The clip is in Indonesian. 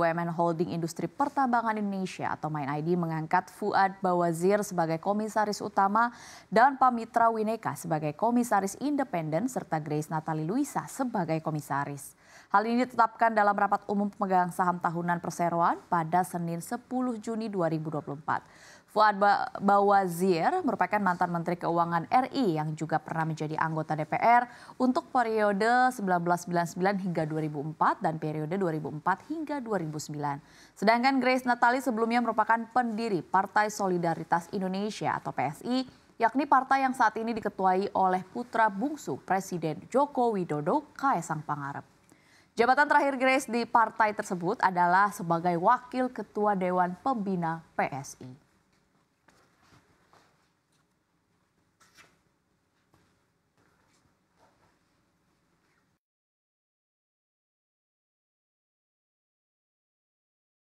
BUMN Holding Industri Pertambangan Indonesia atau Main ID mengangkat Fuad Bawazir sebagai komisaris utama dan Pamitra Wineka sebagai komisaris independen serta Grace Natali Luisa sebagai komisaris. Hal ini ditetapkan dalam rapat umum pemegang saham tahunan perseroan pada Senin 10 Juni 2024. Fuad Bawazir merupakan mantan Menteri Keuangan RI yang juga pernah menjadi anggota DPR untuk periode 1999 hingga 2004 dan periode 2004 hingga 2000. 2009. Sedangkan Grace Natali sebelumnya merupakan pendiri Partai Solidaritas Indonesia atau PSI, yakni partai yang saat ini diketuai oleh putra bungsu Presiden Joko Widodo Kaisang Pangarep. Jabatan terakhir Grace di partai tersebut adalah sebagai Wakil Ketua Dewan Pembina PSI.